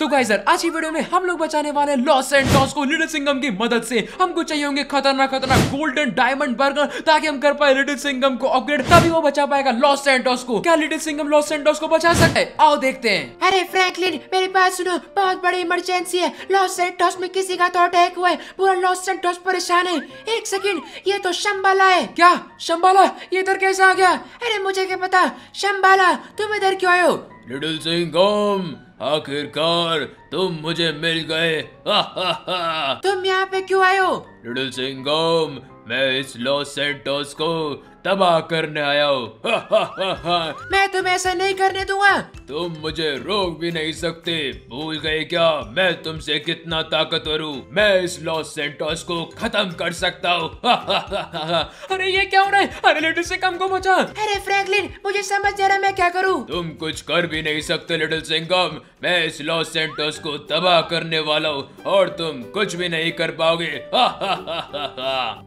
तो गाइजर आज की वीडियो में हम लोग बचाने वाले लॉस एंड टॉस को लिटिल सिंगम की मदद से हमको चाहिए होंगे खतरनाक खतरनाक गोल्डन डायमंड बर्गर ताकि हम कर पाए लिटिल सिंगम को अपग्रेड तभी वो बचा पाएगा लॉस एंड टॉस को क्या little Singham loss and toss को बचा सकता है आओ देखते हैं अरे फ्रैंकलिन मेरी बात सुनो बहुत बड़ी इमरजेंसी है लॉस एंड टॉस में किसी का तो अटैक हुआ है पूरा लॉस एंड टॉस परेशान है एक सेकेंड ये तो शंबाला है क्या शंबाला ये इधर कैसे आ गया अरे मुझे क्या पता शंबाला तुम इधर क्यों आयो लिटिल सिंगम आखिरकार तुम मुझे मिल गए हा हा हा तुम यहाँ पे क्यों आए हो लिटिल सिंगम मैं इस लॉस सेंटोस को तबाह करने आया हो मैं तुम्हें ऐसा नहीं करने दूंगा तुम मुझे रोक भी नहीं सकते भूल गए क्या मैं तुमसे कितना ताकतवर हूँ मैं इस लॉस सेंटोस को खत्म कर सकता हूँ अरे ये क्या हो रहा है अरे लिटिल सिंह कम को पहुँचा अरे फ्रैंकलिन मुझे समझ जा रहा मैं क्या करूँ तुम कुछ कर भी नहीं सकते लिटिल सिंगम मैं इस लॉस सेंटोस को तबाह करने वाला हूँ और तुम कुछ भी नहीं कर पाओगे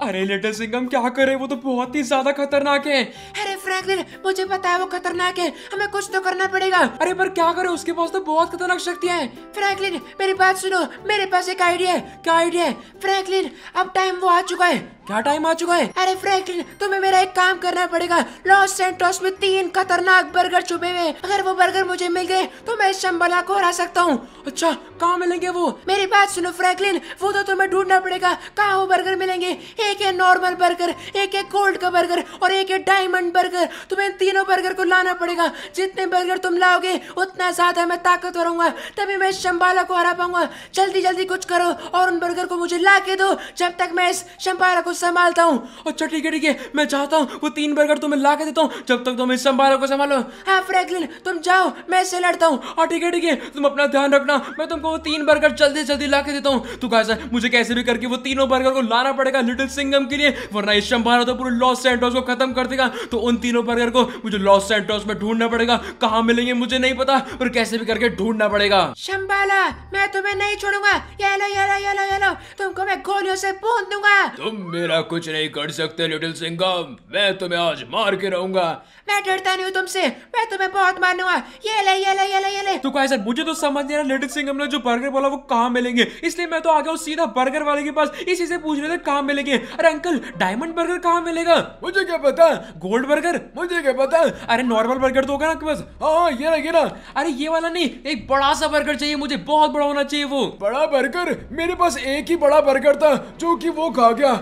अरे लिटिल सिंगम क्या करे वो तो बहुत ही ज्यादा खतरनाक है अरे फ्रैंकलिन मुझे पता है वो खतरनाक है हमें कुछ तो करना पड़ेगा अरे पर क्या करे उसके पास तो बहुत खतरनाक शक्ति है फ्रैंकलिन मेरी बात सुनो मेरे पास एक आइडिया है क्या आइडिया है फ्रैंकलिन अब टाइम वो आ चुका है क्या टाइम आ चुका है अरे फ्रैंकलिन तुम्हें मेरा एक काम करना पड़ेगा लॉस सेंटोस में तीन खतरनाक बर्गर छुपे हुए अगर वो बर्गर मुझे मिल गए तो मैं इस शंबला को हरा सकता हूँ अच्छा कहाँ मिलेंगे वो मेरी बात सुनो फ्रैंकलिन वो तो तुम्हें ढूंढना पड़ेगा कहाँ वो बर्गर मिलेंगे एक है नॉर्मल बर्गर एक है गोल्ड का बर्गर और एक है डायमंड बर्गर तुम्हें इन तीनों बर्गर को लाना पड़ेगा जितने बर्गर तुम लाओगे उतना ज्यादा मैं ताकतवर रहूंगा तभी मैं शंबाला को हरा पाऊंगा जल्दी जल्दी कुछ करो और उन बर्गर को मुझे ला के दो जब तक मैं इस शंबाला को को संभालता हूँ अच्छा ठीक है ठीक है मैं चाहता हूँ वो तीन बर्गर तुम्हें ला के देता हूँ जब तक तुम इस संभालो को संभालो हाँ फ्रैंकलिन तुम जाओ मैं इसे लड़ता हूँ और ठीक है ठीक है तुम अपना ध्यान रखना मैं तुमको वो तीन बर्गर जल्दी जल्दी ला के देता हूँ तो कहा सर मुझे कैसे भी करके वो तीनों बर्गर को लाना पड़ेगा लिटिल सिंगम के लिए वरना इस संभालो तो पूरे लॉस सेंटोस को खत्म कर देगा तो उन तीनों बर्गर को मुझे लॉस सेंटोस में ढूंढना पड़ेगा कहाँ मिलेंगे मुझे नहीं पता पर कैसे भी करके ढूंढना पड़ेगा शंबाला मैं तुम्हें नहीं छोड़ूंगा ये लो ये लो ये लो ये लो तुमको मैं गोलियों से भून दूंगा तुम मेरा कुछ नहीं कर सकते लिटिल सिंगम मैं तुम्हें आज मार के रहूंगा मैं डरता नहीं हूँ तुमसे मैं तुम्हें बहुत मारूंगा ये ले ये ले ये ले ये ले तो कहा सर मुझे तो समझ नहीं रहा लिटिल सिंगम ने जो बर्गर बोला वो कहा मिलेंगे इसलिए मैं तो आ गया सीधा बर्गर वाले के पास इसी से पूछ रहे थे कहा मिलेंगे अरे अंकल डायमंड बर्गर कहाँ मिलेगा मुझे क्या पता गोल्ड बर्गर मुझे क्या पता अरे नॉर्मल बर्गर तो होगा ना आपके पास हाँ, हाँ ये ना ये ना अरे ये वाला नहीं एक बड़ा सा बर्गर चाहिए मुझे बहुत बड़ा होना चाहिए वो बड़ा बर्गर मेरे पास एक ही बड़ा बर्गर था जो कि वो खा गया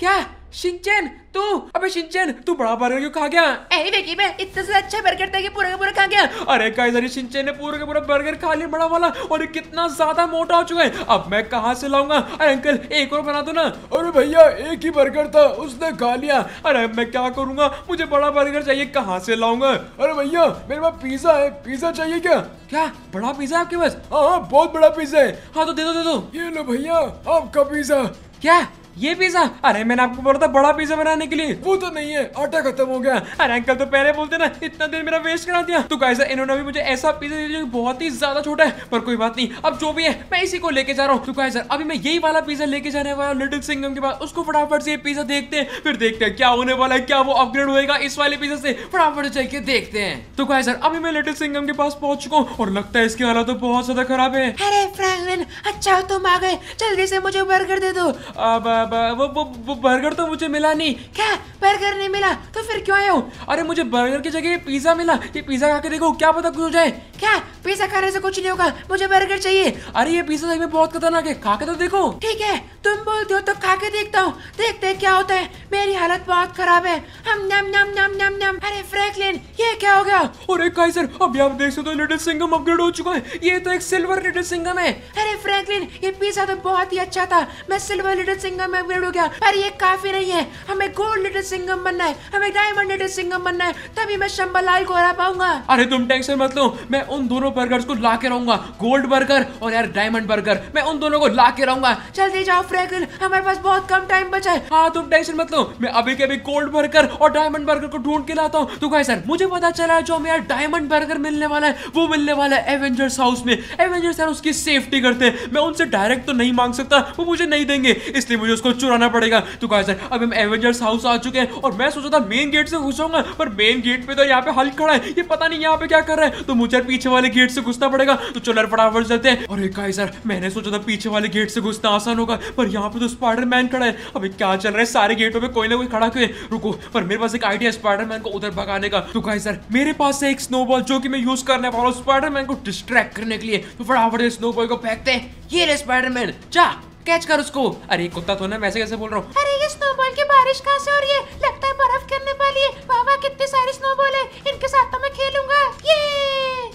क्या शिंचन तू अबे शिंचन तू बड़ा बर्गर क्यों खा गया एनीवे मैं इतने से अच्छा बर्गर था कि पूरा का पूरा खा गया अरे गाइस सारी शिनचैन ने पूरा का पूरा बर्गर खा लिया बड़ा वाला और कितना ज्यादा मोटा हो चुका है अब मैं कहा से लाऊंगा अरे अंकल एक और बना दो ना अरे भैया एक ही बर्गर था उसने खा लिया अरे अब मैं क्या करूंगा मुझे बड़ा बर्गर चाहिए कहाँ से लाऊंगा अरे भैया मेरे पास पिज्जा है पिज्जा चाहिए क्या क्या बड़ा पिज्जा आपके पास हाँ, हाँ बहुत बड़ा पिज्जा है हाँ तो दे दो दे दो ये लो भैया आपका पिज्जा क्या ये पिज्जा अरे मैंने आपको बोला था बड़ा पिज्जा बनाने के लिए वो तो नहीं है आटा खत्म हो गया अरे अंकल तो पहले बोलते ना इतना देर मेरा वेस्ट करा दिया तो गाइस इन्होंने भी मुझे ऐसा पिज्जा दिया जो बहुत ही ज्यादा छोटा है पर कोई बात नहीं अब जो भी है मैं इसी को लेके जा रहा हूँ तो गाइस अभी मैं यही वाला पिज्जा लेके जाने वाला लिटिल सिंगम के बाद उसको फटाफट से पिज्जा देखते हैं फिर देखते हैं क्या होने वाला है क्या वो अपग्रेड होगा इस वाले पिज्जा से फटाफट जाके देखते हैं तो गाइस सर अभी मैं लिटिल सिंगम के पास पहुंच चुका हूँ और लगता है इसकी हालत तो बहुत ज्यादा खराब है अरे फ्रैंकलिन अच्छा तुम आ गए जल्दी से मुझे बर्गर दे दो अब वो वो, वो बर्गर तो मुझे मिला नहीं क्या बर्गर नहीं मिला तो फिर क्यों आया हूँ अरे मुझे बर्गर की जगह पिज्जा मिला ये पिज्जा खा के देखो क्या पता कुछ हो जाए क्या पिज्जा खाने से कुछ नहीं होगा मुझे बर्गर चाहिए अरे ये पिज्जा सही में बहुत खतरनाक है खा के तो देखो ठीक है तुम बोलते हो तो खा के देखता हूँ देखते क्या होता है मेरी हालत बहुत खराब है हम नम नम नम नम नम अरे फ्रैंकलिन ये क्या हो गया अरे कैसर अभी आप देख सकते हो लिटिल सिंगम अपग्रेड हो चुका है ये तो एक सिल्वर लिटिल सिंगम है अरे फ्रैंकलिन ये पिज्जा तो बहुत ही अच्छा था मैं सिल्वर लिटिल सिंगम में अपग्रेड हो गया पर ये काफी नहीं है हमें गोल्ड लेटर सिंगम बनना है हमें डायमंड लेटर सिंगम बनना है तभी मैं शंबलाल को हरा पाऊंगा अरे तुम टेंशन मत लो मैं उन दोनों बर्गर को ला के रहूंगा गोल्ड बर्गर और यार डायमंड बर्गर मैं उन दोनों को ला के रहूंगा जल्दी जाओ फ्रैंकल हमारे पास बहुत कम टाइम बचा है हाँ तुम टेंशन मत लो मैं अभी के अभी गोल्ड बर्गर और डायमंड बर्गर को ढूंढ के लाता हूँ तो सर मुझे पता चला जो हमें यार डायमंड बर्गर मिलने वाला है वो मिलने वाला है एवेंजर्स हाउस में एवेंजर्स यार उसकी सेफ्टी करते हैं मैं उनसे डायरेक्ट तो नहीं मांग सकता वो मुझे नहीं देंगे इसलिए मुझे उसको चुराना पड़ेगा तो गाइस अब हम एवेंजर्स हाउस आ चुके हैं और मैं सोचा था मेन गेट से घुसूंगा पर मेन गेट पे तो यहाँ पे हल्क खड़ा है ये पता नहीं यहाँ पे क्या कर रहा है तो मुझे पीछे वाले गेट से घुसना पड़ेगा तो चलर फटाफट जाते हैं और गाइस सर मैंने सोचा था पीछे वाले गेट से घुसना आसान होगा पर यहाँ पे तो स्पाइडर खड़ा है अभी क्या चल रहा है सारे गेटों पर कोई ना कोई खड़ा क्यों रुको पर मेरे पास एक आइडिया स्पाइडर को उधर भगाने का तो कहा सर मेरे पास है एक स्नोबॉल जो की मैं यूज करने वाला हूँ स्पाइडर को डिस्ट्रैक्ट करने के लिए तो फटाफट स्नोबॉल को फेंकते हैं ये रे स्पाइडरमैन जा कैच कर उसको अरे कुत्ता तो ना वैसे कैसे बोल रहा हूँ अरे ये स्नोबॉल की बारिश कहाँ से हो रही है बर्फ गिरने वाली है बाबा कितने सारे स्नोबॉल है इनके साथ तो मैं खेलूंगा ये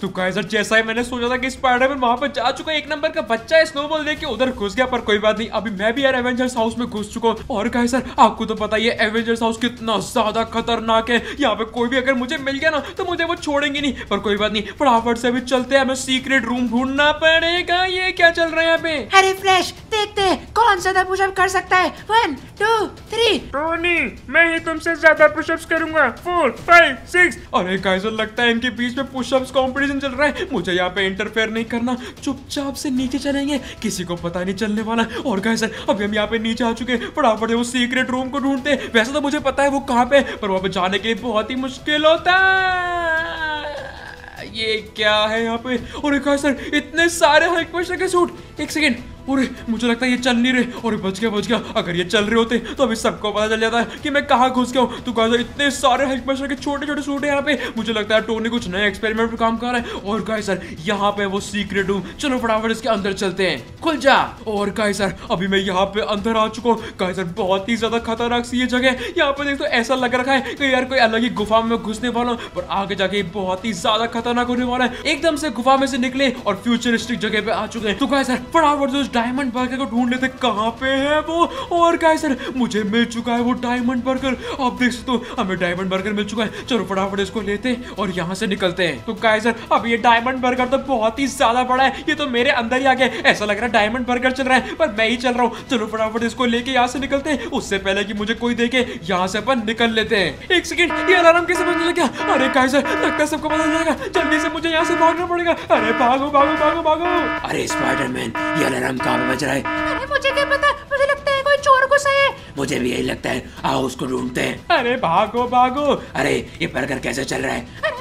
तो काइजर जैसा ही मैंने सोचा था कि स्पाइडरमैन वहां पर जा चुका है एक नंबर का बच्चा है स्नोबॉल लेके उधर घुस गया पर कोई बात नहीं अभी मैं भी यार एवेंजर्स हाउस में घुस चुका हूँ और कहे सर आपको तो पता ही है एवेंजर्स हाउस कितना ज्यादा खतरनाक है यहाँ पे कोई भी अगर मुझे मिल गया ना तो मुझे वो छोड़ेंगे नहीं पर कोई बात नहीं फटाफट से अभी चलते हैं हमें सीक्रेट रूम ढूंढना पड़ेगा ये क्या चल रहा है यहाँ पे अरे फ्लैश देखते हैं कौन सा पुशअप कर सकता है वन टू थ्री टोनी मैं ही तुमसे ज्यादा पुशअप्स करूंगा फोर फाइव सिक्स अरे गाइस लगता है इनके बीच में पुशअप्स कंपटीशन चल रहा है मुझे यहाँ पे इंटरफेयर नहीं करना चुपचाप से नीचे चलेंगे किसी को पता नहीं चलने वाला और गाइस अभी हम यहाँ पे नीचे आ चुके हैं फटाफट वो सीक्रेट रूम को ढूंढते हैं वैसे तो मुझे पता है वो कहाँ पे पर वहाँ पे जाने के लिए बहुत ही मुश्किल होता है ये क्या है यहाँ पे और सर इतने सारे हाई हल्क के सूट एक सेकेंड अरे मुझे लगता है ये चल नहीं रहे और बच गया बच गया अगर ये चल रहे होते तो अभी सबको पता चल जाता है कि मैं कहाँ घुस गया हूँ तो गाइस इतने सारे हेल्प मशीन के छोटे छोटे सूट है यहाँ पे मुझे लगता है टोनी कुछ नए एक्सपेरिमेंट पर काम कर रहा है और गाइस सर यहाँ पे वो सीक्रेट रूम चलो फटाफट इसके अंदर चलते हैं खुल जा और गाइस सर अभी मैं यहाँ पे अंदर आ चुका हूँ गाइस सर बहुत ही ज्यादा खतरनाक सी ये जगह यहाँ पे देख तो ऐसा लग रखा है कि यार कोई अलग ही गुफा में घुसने वाला हूँ पर आगे जाके बहुत ही ज्यादा खतरनाक होने वाला है एकदम से गुफा में से निकले और फ्यूचरिस्टिक जगह पे आ चुके हैं तो गाइस सर फटाफट डायमंड बर्गर को ढूंढ लेते कहाँ पे है वो और क्या सर मुझे मिल चुका है वो डायमंड बर्गर आप देख सकते हो हमें डायमंड बर्गर मिल चुका है चलो फटाफट इसको लेते हैं और यहाँ से निकलते हैं तो क्या सर अब ये डायमंड बर्गर तो बहुत ही ज्यादा बड़ा है ये तो मेरे अंदर ही आ गया ऐसा लग रहा है डायमंड बर्गर चल रहा है पर मैं ही चल रहा हूँ चलो फटाफट इसको लेके यहाँ से निकलते हैं उससे पहले की मुझे कोई देखे यहाँ से अपन निकल लेते हैं एक सेकंड ये अलार्म कैसे बजने लग गया अरे का सर लगता सबको पता जाएगा जल्दी से मुझे यहाँ से भागना पड़ेगा अरे भागो भागो भागो भागो अरे स्पाइडरमैन ये अलार्म कहाँ पे बच रहा है अरे मुझे क्या पता मुझे लगता है कोई चोर घुसा है मुझे भी यही लगता है आओ उसको ढूंढते हैं अरे भागो भागो अरे ये बर्गर कैसे चल रहा है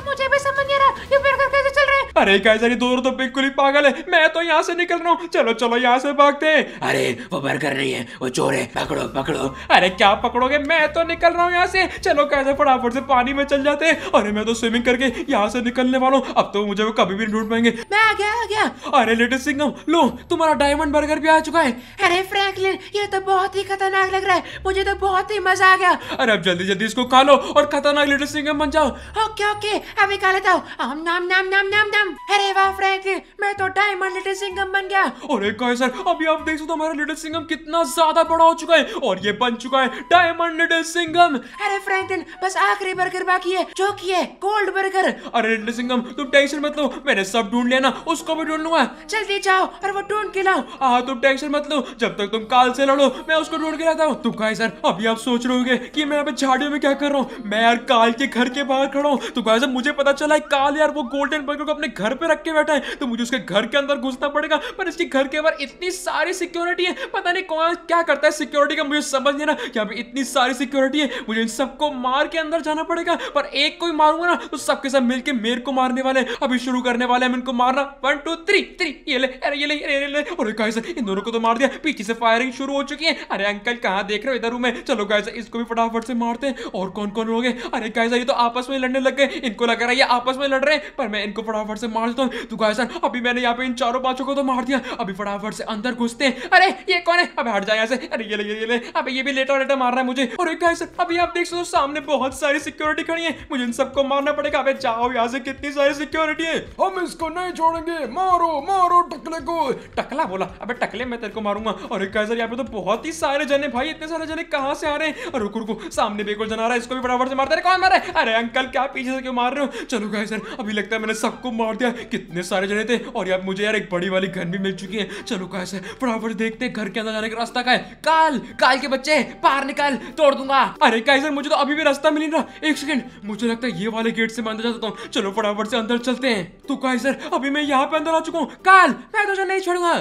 अरे कैसे दूर तो बिल्कुल ही पागल है मैं तो यहाँ से निकल रहा हूँ चलो चलो यहाँ से भागते हैं अरे वो बर्गर नहीं है वो चोर है पकड़ो पकड़ो अरे क्या पकड़ोगे मैं तो निकल रहा हूँ यहाँ से चलो कैसे फटाफट से पानी में चल जाते हैं अरे मैं तो स्विमिंग करके यहाँ से निकलने वाला हूँ अब तो मुझे वो कभी भी ढूंढ पाएंगे मैं आ गया आ गया अरे लेटेस्ट सिंगम लो तुम्हारा डायमंड बर्गर भी आ चुका है अरे फ्रैंकलिन ये तो बहुत ही खतरनाक लग रहा है मुझे तो बहुत ही मजा आ गया अरे अब जल्दी जल्दी इसको खा लो और खतरनाक लेटेस्ट सिंगम बन जाओ ओके ओके अभी खा लेता हूँ नाम नाम नाम नाम नाम सिंगम अरे वाह फ्रैंक मैं तो डायमंड लिटिल सिंगम बन गया और एक सर अभी आप देख सकते हो हमारा लिटिल सिंगम कितना ज्यादा बड़ा हो चुका है और ये बन चुका है डायमंड लिटिल सिंगम अरे फ्रैंक बस आखिरी बर्गर बाकी है जो की है गोल्ड बर्गर अरे लिटिल सिंगम तुम टेंशन मत लो मैंने सब ढूंढ लिया ना उसको भी ढूंढ लूंगा जल्दी जाओ और वो ढूंढ के लाओ हाँ तुम टेंशन मत लो जब तक तुम काल से लड़ो मैं उसको ढूंढ के लाता हूँ तुम कहे सर अभी आप सोच रहे होंगे कि मैं यहाँ झाड़ियों में क्या कर रहा हूँ मैं यार काल के घर के बाहर खड़ा हूँ तो कहे सर मुझे पता चला है काल यार वो गोल्डन बर्गर को अपने घर पे रख के बैठा है तो मुझे उसके घर के अंदर घुसना पड़ेगा पर इसके घर के बाहर इतनी सारी सिक्योरिटी है पता नहीं कौन क्या करता है सिक्योरिटी का मुझे समझ नहीं ना यहाँ पे इतनी सारी सिक्योरिटी है मुझे इन सबको मार के अंदर जाना पड़ेगा पर एक कोई मारूंगा ना तो सबके साथ मिलकर मेरे को मारने वाले अभी शुरू करने वाले हम इनको मारना वन टू थ्री थ्री ये ले अरे ये ले अरे ले और गाइस इन दोनों को तो मार दिया पीछे से फायरिंग शुरू हो चुकी है अरे अंकल कहाँ देख रहे हो इधर हूँ मैं चलो गाइस इसको भी फटाफट से मारते हैं और कौन कौन लोग हैं अरे गाइस ये तो आपस में लड़ने लग गए इनको लग रहा है ये आपस में लड़ रहे हैं पर मैं इनको फटाफट से मार देता हूँ तो गाय सर अभी मैंने यहाँ पे इन चारों पांचों को तो मार दिया अभी फटाफट से अंदर घुसते हैं अरे ये कौन है अब हट जाए अरे ये ले ये ले अबे ये भी लेटा लेटा मार रहा है मुझे और गाय सर अभी आप देख सकते सामने बहुत सारी सिक्योरिटी खड़ी है मुझे इन सबको मारना पड़ेगा अभी जाओ यहाँ से कितनी सारी सिक्योरिटी है हम इसको नहीं छोड़ेंगे मारो मारो टकले को टकला बोला अबे टकले मैं तेरे को मारूंगा और सर यहाँ पे तो बहुत ही सारे जने भाई इतने सारे जने कहा से आ रहे हैं रुको रुको सामने बेकुल जना रहा है इसको भी फटाफट से मारता है कौन मारे अरे अंकल क्या पीछे से क्यों मार रहे हो चलो गाय सर अभी लगता है मैंने सबको मार मार दिया कितने सारे जने थे और यार मुझे यार एक बड़ी वाली घर भी मिल चुकी है चलो कैसे फटाफट देखते घर के अंदर जाने का रास्ता का है काल काल के बच्चे बाहर निकाल तोड़ दूंगा अरे कैसे मुझे तो अभी भी रास्ता मिली ना एक सेकंड मुझे लगता है ये वाले गेट से मैं अंदर जाता हूँ चलो फटाफट से अंदर चलते हैं तो कैसर अभी मैं यहाँ पे अंदर आ चुका हूँ काल मैं तुझे तो नहीं छोड़ूंगा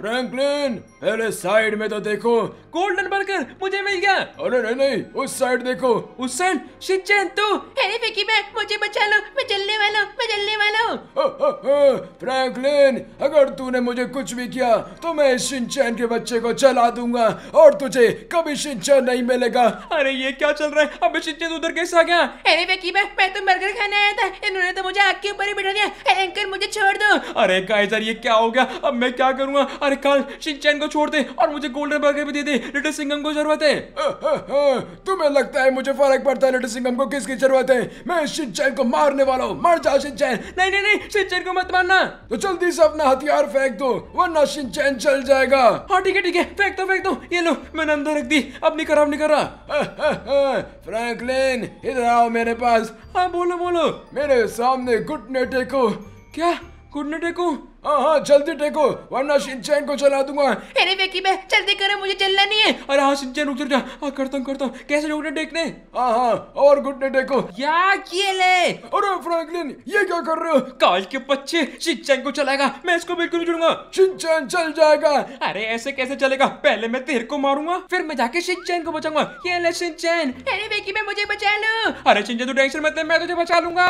फ्रैंकलिन अरे साइड में तो देखो गोल्डन बर्गर मुझे मिल गया अरे नहीं नहीं उस साइड देखो उस साइड शिचन तू अरे फिकी मैं मुझे बचा लो मैं चलने वाला फ्रैंकलिन हाँ, अगर तूने मुझे कुछ भी किया तो मैं इस शिनचैन के बच्चे को चला दूंगा और तुझे कभी शिनचैन नहीं मिलेगा अरे ये क्या चल रहा है अभी शिनचैन उधर कैसे आ गया अरे वेकी मैं मैं तो बर्गर खाने आया था इन्होंने तो मुझे आग के ऊपर ही बिठा दिया अरे अंकल मुझे छोड़ दो अरे काइजर ये क्या हो गया अब मैं क्या करूंगा अरे कल शिनचैन को छोड़ दे और मुझे गोल्डन बर्गर भी दे दे लिटिल सिंगम को जरूरत है हाँ, हाँ, तुम्हें लगता है मुझे फर्क पड़ता है लिटिल सिंगम को किसकी जरूरत है मैं शिनचैन को मारने वाला हूं मर जा शिनचैन नहीं नहीं नहीं शिनचैन को मत मानना तो जल्दी से अपना हथियार फेंक दो वरना शिनचैन चल जाएगा हाँ ठीक है ठीक है फेंक दो फेंक दो ये लो मैंने अंदर रख दी अब नहीं कर अब नहीं कर रहा फ्रैंकलिन इधर आओ मेरे पास हाँ बोलो बोलो मेरे सामने घुटने टेको क्या घुटने टेको हाँ हाँ जल्दी टेको वरना शिनचैन को चला दूंगा अरे वेकी बे जल्दी करो मुझे चलना नहीं है अरे हाँ शिनचैन रुक जा हाँ करता हूँ करता हूँ कैसे घुटने टेकने हाँ हाँ और घुटने टेको या किए ले अरे फ्रैंकलिन ये क्या कर रहे हो काल के बच्चे शिनचैन को चलाएगा मैं इसको बिल्कुल नहीं छोड़ूंगा शिनचैन चल जाएगा अरे ऐसे कैसे चलेगा पहले मैं तेरे को मारूंगा फिर मैं जाके शिनचैन को बचाऊंगा ये ले शिनचैन अरे वेकी बे मुझे बचा लो अरे शिनचैन तू टेंशन मत ले मैं तुझे बचा लूंगा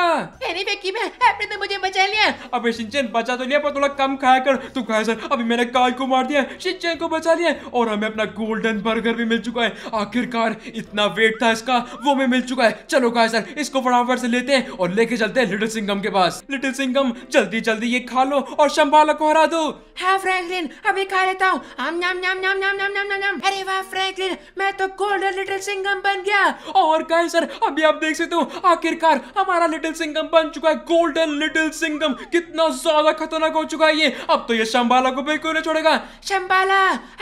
अरे वेकी बे आपने तो मुझे बचा लिया अबे शिनचैन बचा तो लिया पर थोड़ा कम खाया कर तो कहा सर अभी मैंने काल को मार दिया है को बचा लिया और हमें अपना गोल्डन बर्गर भी मिल चुका है आखिरकार इतना वेट था इसका वो हमें मिल चुका है चलो कहा सर इसको फटाफट से लेते हैं और लेके चलते हैं लिटिल सिंगम के पास लिटिल सिंगम जल्दी जल्दी ये खा लो और शंबाल को हरा दो हाँ फ्रैंकलिन अभी खा लेता हूँ अरे वाह फ्रैंकलिन मैं तो गोल्डन लिटिल सिंगम बन गया और कहे सर अभी आप देख सकते हो आखिरकार हमारा लिटिल सिंगम बन चुका है गोल्डन लिटिल सिंगम कितना ज्यादा खतरनाक हो चुका चुका है ये अब तो ये शंबाला को बिल्कुल नहीं छोड़ेगा शंबाला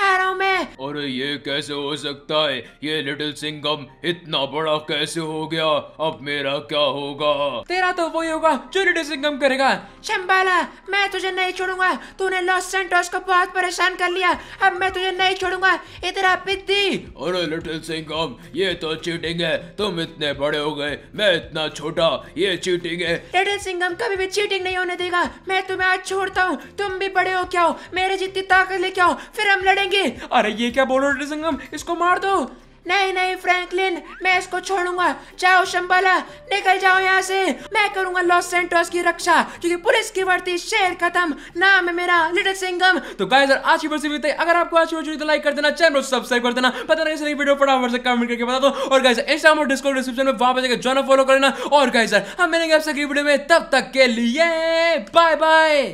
आ रहा हूँ मैं अरे ये कैसे हो सकता है ये लिटिल सिंगम इतना बड़ा कैसे हो गया अब मेरा क्या होगा तेरा तो वही होगा जो लिटिल सिंगम करेगा शंबाला मैं तुझे नहीं छोड़ूंगा तूने लॉस सेंटोस को बहुत परेशान कर लिया अब मैं तुझे नहीं छोड़ूंगा इधर आप अरे लिटिल सिंगम ये तो चीटिंग है तुम इतने बड़े हो गए मैं इतना छोटा ये चीटिंग है लिटिल सिंगम कभी भी चीटिंग नहीं होने देगा मैं तुम्हें आज छोड़ता हूँ तुम भी बड़े हो क्या हो मेरे जितनी ताकत लेके आओ फिर हम लड़ेंगे अरे ये क्या बोल रहे संगम इसको मार दो नहीं नहीं फ्रैंकलिन मैं इसको छोड़ूंगा जाओ शंबाला निकल जाओ यहाँ से मैं करूंगा लॉस सेंटोस की रक्षा क्योंकि पुलिस की वर्दी शेर खत्म नाम है मेरा लिटिल सिंगम तो गाइस यार आज की वीडियो से अगर आपको आज वीडियो तो लाइक कर देना चैनल सब्सक्राइब कर देना पता नहीं सही वीडियो पड़ा वर्ष कमेंट करके बता दो और गाइस इंस्टाग्राम और डिस्कॉर्ड डिस्क्रिप्शन में वहां पर जाकर जॉन फॉलो कर लेना और गाइस यार हम मिलेंगे आपसे अगली वीडियो में तब तक के लिए बाय बाय